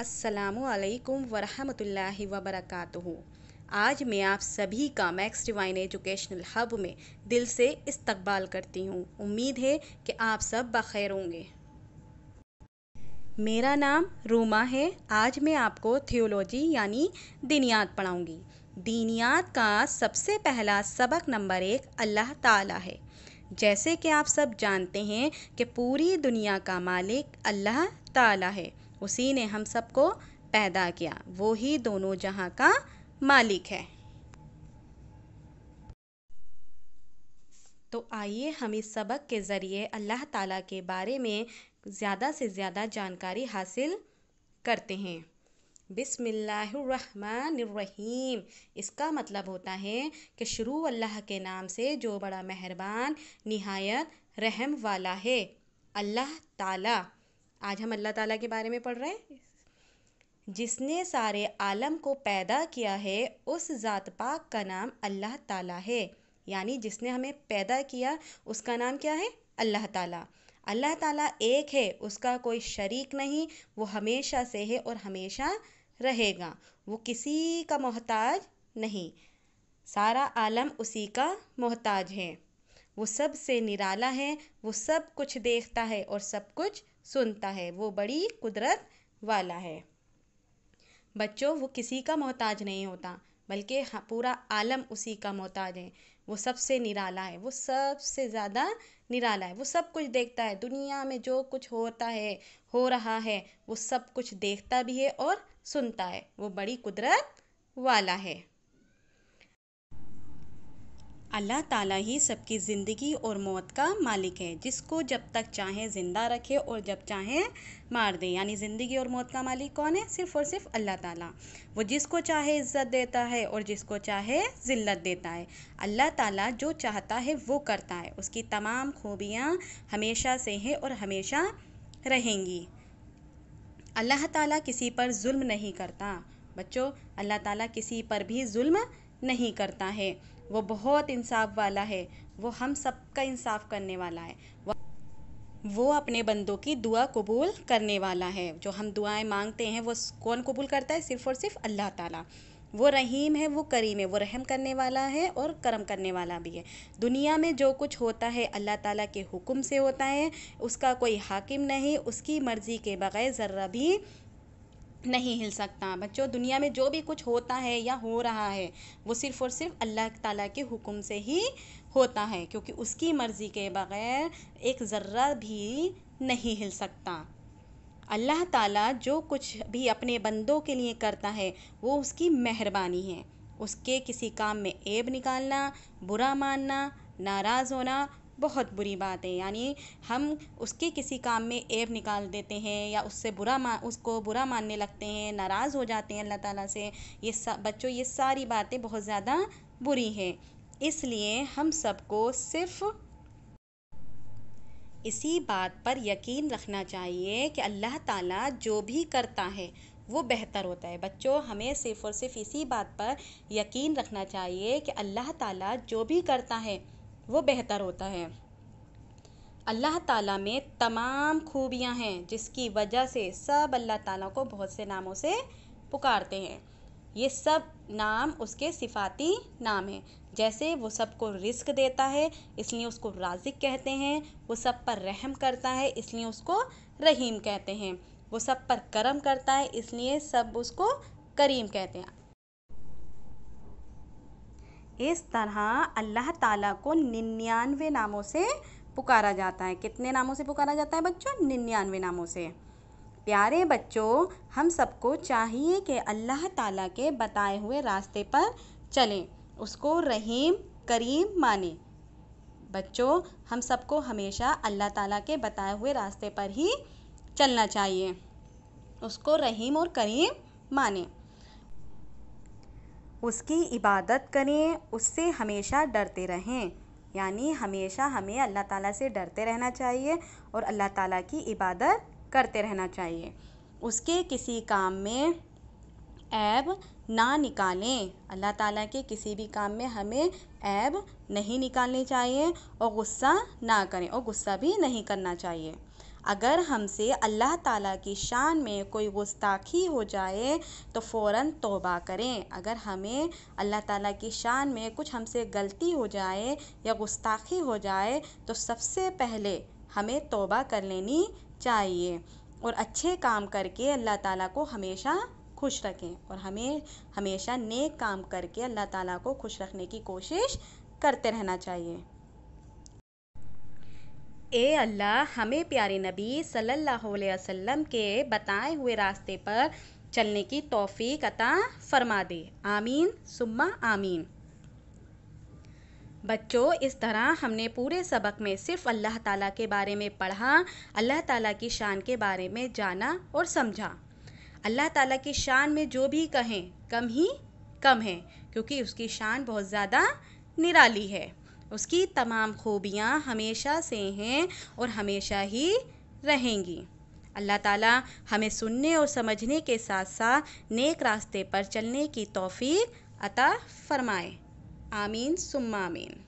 असलकम वरहमतुल्लाहि वबरकातुहु आज मैं आप सभी का मैक्स डिवाइन एजुकेशनल हब में दिल से इस्तकबाल करती हूँ उम्मीद है कि आप सब बखैर होंगे मेरा नाम रूमा है आज मैं आपको थियोलॉजी यानी दिनियात पढ़ाऊँगी दीनियात का सबसे पहला सबक नंबर एक अल्लाह ताला है जैसे कि आप सब जानते हैं कि पूरी दुनिया का मालिक अल्लाह ताला है उसी ने हम सबको पैदा किया वो ही दोनों जहाँ का मालिक है तो आइए हम इस सबक के ज़रिए अल्लाह ताला के बारे में ज़्यादा से ज़्यादा जानकारी हासिल करते हैं बिसमीम इसका मतलब होता है कि शुरू अल्लाह के नाम से जो बड़ा मेहरबान नहायत रहम वाला है अल्लाह ताला आज हम अल्लाह ताला के बारे में पढ़ रहे हैं जिसने सारे आलम को पैदा किया है उस ज़ात पाक का नाम अल्लाह ताला है यानी जिसने हमें पैदा किया उसका नाम क्या है अल्लाह ताला अल्लाह ताला एक है उसका कोई शरीक नहीं वो हमेशा से है और हमेशा रहेगा वो किसी का मोहताज नहीं सारा आलम उसी का मोहताज है वो सब से निराला है वो सब कुछ देखता है और सब कुछ सुनता है वो बड़ी कुदरत वाला है बच्चों वो किसी का मोहताज नहीं होता बल्कि पूरा आलम उसी का मोहताज है वो सबसे निराला है वो सबसे ज़्यादा निराला है वो सब कुछ देखता है दुनिया में जो कुछ होता है हो रहा है वो सब कुछ देखता भी है और सुनता है वो बड़ी कुदरत वाला है अल्लाह ताला ही सबकी ज़िंदगी और मौत का मालिक है जिसको जब तक चाहे ज़िंदा रखे और जब चाहे मार दे यानी ज़िंदगी और मौत का मालिक कौन है सिर्फ़ और सिर्फ अल्लाह ताला वो जिसको चाहे इज़्ज़त देता है और जिसको चाहे ज़िल्लत देता है अल्लाह ताला जो चाहता है वो करता है उसकी तमाम खूबियाँ हमेशा से हैं और हमेशा रहेंगी अल्लाह ताला किसी पर जुल्म नहीं करता बच्चों अल्लाह ताला किसी पर भी जुल्म नहीं करता है वो बहुत इंसाफ़ वाला है वो हम सबका इंसाफ़ करने वाला है वो अपने बंदों की दुआ कबूल करने वाला है जो हम दुआएं मांगते हैं वो कौन कबूल करता है सिर्फ़ और सिर्फ अल्लाह ताला वो रहीम है वो करीम है वो रहम करने वाला है और करम करने वाला भी है दुनिया में जो कुछ होता है अल्लाह ताला के हुक्म से होता है उसका कोई हाकिम नहीं उसकी मर्ज़ी के बग़ैर ज़र्रा भी नहीं हिल सकता बच्चों दुनिया में जो भी कुछ होता है या हो रहा है वो सिर्फ़ और सिर्फ अल्लाह ताला के हुक्म से ही होता है क्योंकि उसकी मर्ज़ी के बग़ैर एक ज़र्रा भी नहीं हिल सकता अल्लाह ताला जो कुछ भी अपने बंदों के लिए करता है वो उसकी मेहरबानी है उसके किसी काम में ऐब निकालना बुरा मानना नाराज़ होना बहुत बुरी बात है यानी हम उसके किसी काम में ऐब निकाल देते हैं या उससे बुरा मा उसको बुरा मानने लगते हैं नाराज़ हो जाते हैं अल्लाह ताला से ये बच्चों ये सारी बातें बहुत ज़्यादा बुरी हैं इसलिए हम सबको सिर्फ़ इसी बात पर यकीन रखना चाहिए कि अल्लाह ताला जो भी करता है वो बेहतर होता है बच्चों हमें सिर्फ़ और सिर्फ इसी बात पर यकीन रखना चाहिए कि अल्लाह ताला जो भी करता है वो बेहतर होता है अल्लाह ताला में तमाम खूबियां हैं जिसकी वजह से सब अल्लाह ताला को बहुत से नामों से पुकारते हैं ये सब नाम उसके सिफाती नाम हैं जैसे वो सबको रिस्क देता है इसलिए उसको राजिक कहते हैं वो सब पर रहम करता है इसलिए उसको रहीम कहते हैं वो सब पर करम करता है इसलिए सब उसको करीम कहते हैं इस तरह अल्लाह ताला को निन्यानवे नामों से पुकारा जाता है कितने नामों से पुकारा जाता है बच्चों निन्यानवे नामों से प्यारे बच्चों हम सबको चाहिए कि अल्लाह ताला के बताए हुए रास्ते पर चलें उसको रहीम करीम माने बच्चों हम सबको हमेशा अल्लाह ताला के बताए हुए रास्ते पर ही चलना चाहिए उसको रहीम और करीम माने उसकी इबादत करें उससे हमेशा डरते रहें यानी हमेशा हमें अल्लाह ताला से डरते रहना चाहिए और अल्लाह ताला की इबादत करते रहना चाहिए उसके किसी काम में ऐब ना निकालें अल्लाह ताला के किसी भी काम में हमें ऐब नहीं निकालनी चाहिए और गुस्सा ना करें और गुस्सा भी नहीं करना चाहिए अगर हमसे अल्लाह ताला की शान में कोई गुस्ताखी हो जाए तो फ़ौर तोबा करें अगर हमें अल्लाह ताला की शान में कुछ हमसे गलती हो जाए या गुस्ताखी हो जाए तो सबसे पहले हमें तोबा कर लेनी चाहिए और अच्छे काम करके अल्लाह ताला को हमेशा खुश रखें और हमें हमेशा नेक काम करके अल्लाह ताला को खुश रखने की कोशिश करते रहना चाहिए ए अल्लाह हमें प्यारे नबी सल्लल्लाहु अलैहि वसल्लम के बताए हुए रास्ते पर चलने की तौफीक अता फरमा दे आमीन सुम्मा आमीन बच्चों इस तरह हमने पूरे सबक में सिर्फ अल्लाह ताला के बारे में पढ़ा अल्लाह ताला की शान के बारे में जाना और समझा अल्लाह ताला की शान में जो भी कहें कम ही कम है क्योंकि उसकी शान बहुत ज़्यादा निराली है उसकी तमाम खूबियाँ हमेशा से हैं और हमेशा ही रहेंगी अल्लाह ताला हमें सुनने और समझने के साथ साथ नेक रास्ते पर चलने की तौफीक अता फरमाए आमीन सुम्मा आमीन